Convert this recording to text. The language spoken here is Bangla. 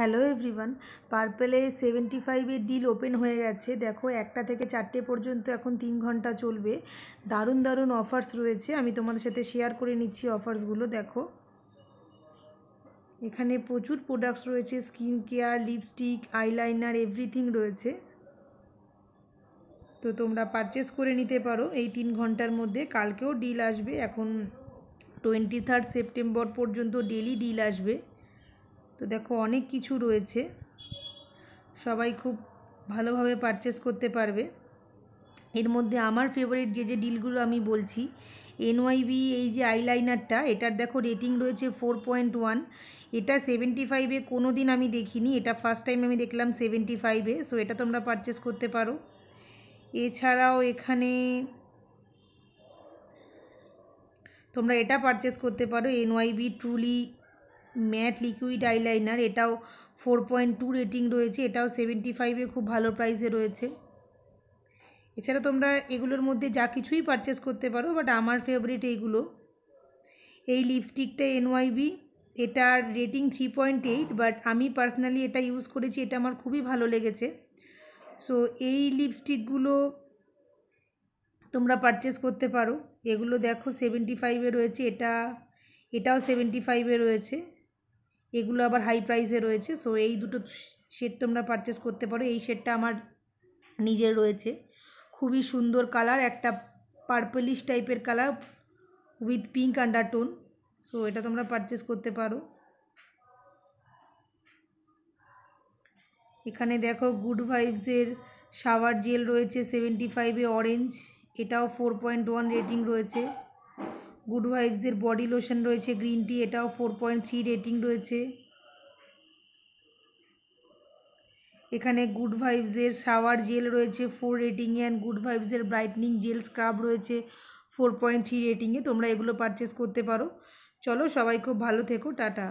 হ্যালো এভরিওয়ান পার্পেলে সেভেন্টি ফাইভের ডিল ওপেন হয়ে গেছে দেখো একটা থেকে চারটে পর্যন্ত এখন তিন ঘন্টা চলবে দারুণ দারুণ অফার্স রয়েছে আমি তোমাদের সাথে শেয়ার করে নিচ্ছি অফার্সগুলো দেখো এখানে প্রচুর প্রোডাক্টস রয়েছে skin care lipstick eyeliner everything রয়েছে তো তোমরা পারচেস করে নিতে পারো এই তিন ঘন্টার মধ্যে কালকেও ডিল আসবে এখন টোয়েন্টি থার্ড সেপ্টেম্বর পর্যন্ত ডেলি ডিল আসবে তো দেখো অনেক কিছু রয়েছে সবাই খুব ভালোভাবে পারচেস করতে পারবে এর মধ্যে আমার ফেভারিট যে যে ডিলগুলো আমি বলছি এনওয়াইবি এই যে আইলাইনারটা এটার দেখো রেটিং রয়েছে ফোর পয়েন্ট ওয়ান এটা সেভেন্টি ফাইভে কোনো দিন আমি দেখিনি এটা ফার্স্ট টাইম আমি দেখলাম সেভেন্টি ফাইভে সো এটা তোমরা পারচেস করতে পারো এছাড়াও এখানে তোমরা এটা পারচেস করতে পারো NYB truly matte liquid eyeliner এটাও ফোর পয়েন্ট টু রেটিং রয়েছে এটাও সেভেন্টি ফাইভে খুব ভালো প্রাইসে রয়েছে এছাড়া তোমরা এগুলোর মধ্যে যা কিছুই পারচেস করতে পারো বাট আমার ফেভারিট এইগুলো এই লিপস্টিকটা এনওয়াইবি এটার rating three point eight but আমি পার্সোনালি এটা ইউজ করেছি এটা আমার খুবই ভালো লেগেছে সো এই লিপস্টিকগুলো তোমরা পারচেস করতে পারো এগুলো দেখো সেভেন্টি ফাইভে রয়েছে এটা এটাও সেভেন্টি ফাইভে রয়েছে এগুলো আবার হাই প্রাইসে রয়েছে সো এই দুটো শেড তোমরা পারচেস করতে পারো এই শেডটা আমার নিজের রয়েছে খুবই সুন্দর কালার একটা পার্পলিশ টাইপের colour with pink undertone so এটা তোমরা পারচেস করতে পারো এখানে দেখো গুড ভাইবসের শাওয়ার জেল রয়েছে সেভেন্টি ফাইভে অরেঞ্জ এটাও ফোর পয়েন্ট ওয়ান রেটিং রয়েছে গুড ভাইবসের বডি লোশন রয়েছে গ্রিন টি এটাও ফোর পয়েন্ট থ্রি রেটিং রয়েছে এখানে গুড ভাইবসের শাওয়ার জেল রয়েছে ফোর রেটিংয়ে অ্যান্ড গুড ভাইবসের ব্রাইটনিং জেল স্ক্রাব রয়েছে ফোর পয়েন্ট থ্রি রেটিংয়ে তোমরা এগুলো পারচেস করতে পারো চলো সবাই খুব ভালো থেকো টাটা